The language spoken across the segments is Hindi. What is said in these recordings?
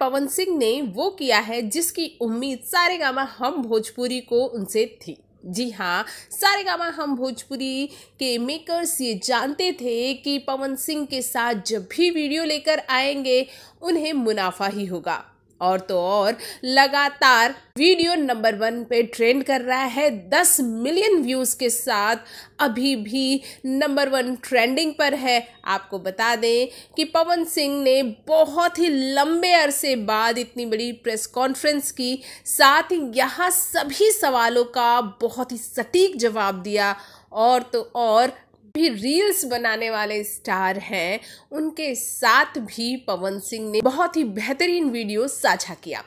पवन सिंह ने वो किया है जिसकी उम्मीद सारे गामा हम भोजपुरी को उनसे थी जी हाँ सारे गामा हम भोजपुरी के मेकर्स ये जानते थे कि पवन सिंह के साथ जब भी वीडियो लेकर आएंगे उन्हें मुनाफा ही होगा और तो और लगातार वीडियो नंबर वन पे ट्रेंड कर रहा है दस मिलियन व्यूज के साथ अभी भी नंबर वन ट्रेंडिंग पर है आपको बता दें कि पवन सिंह ने बहुत ही लंबे अरसे बाद इतनी बड़ी प्रेस कॉन्फ्रेंस की साथ ही यहाँ सभी सवालों का बहुत ही सटीक जवाब दिया और तो और भी रील्स बनाने वाले स्टार हैं उनके साथ भी पवन सिंह ने बहुत ही बेहतरीन वीडियो साझा किया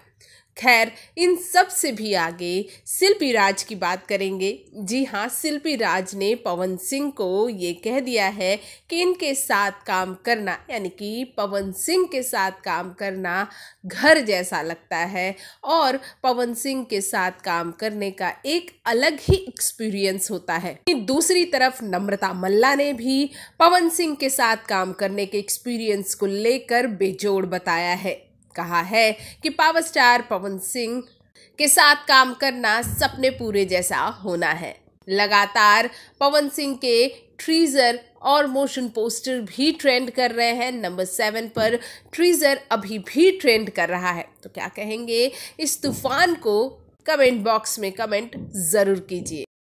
खैर इन सब से भी आगे शिल्पी राज की बात करेंगे जी हाँ शिल्पी राज ने पवन सिंह को ये कह दिया है कि इनके साथ काम करना यानी कि पवन सिंह के साथ काम करना घर जैसा लगता है और पवन सिंह के साथ काम करने का एक अलग ही एक्सपीरियंस होता है दूसरी तरफ नम्रता मल्ला ने भी पवन सिंह के साथ काम करने के एक्सपीरियंस को लेकर बेजोड़ बताया है कहा है कि पावर स्टार पवन सिंह के साथ काम करना सपने पूरे जैसा होना है लगातार पवन सिंह के ट्रीजर और मोशन पोस्टर भी ट्रेंड कर रहे हैं नंबर सेवन पर ट्रीजर अभी भी ट्रेंड कर रहा है तो क्या कहेंगे इस तूफान को कमेंट बॉक्स में कमेंट ज़रूर कीजिए